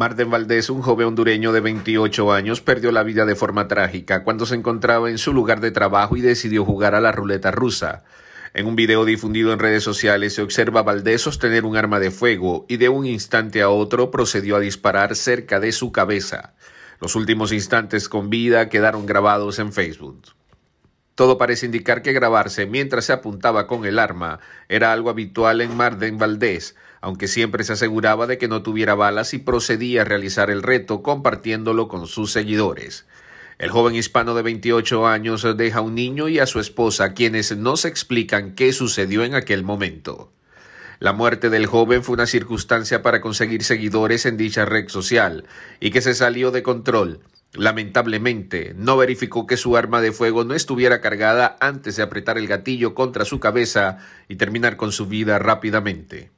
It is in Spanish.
Martín Valdés, un joven hondureño de 28 años, perdió la vida de forma trágica cuando se encontraba en su lugar de trabajo y decidió jugar a la ruleta rusa. En un video difundido en redes sociales se observa a Valdés sostener un arma de fuego y de un instante a otro procedió a disparar cerca de su cabeza. Los últimos instantes con vida quedaron grabados en Facebook. Todo parece indicar que grabarse mientras se apuntaba con el arma era algo habitual en Marden Valdés, aunque siempre se aseguraba de que no tuviera balas y procedía a realizar el reto compartiéndolo con sus seguidores. El joven hispano de 28 años deja a un niño y a su esposa, quienes no se explican qué sucedió en aquel momento. La muerte del joven fue una circunstancia para conseguir seguidores en dicha red social y que se salió de control, Lamentablemente, no verificó que su arma de fuego no estuviera cargada antes de apretar el gatillo contra su cabeza y terminar con su vida rápidamente.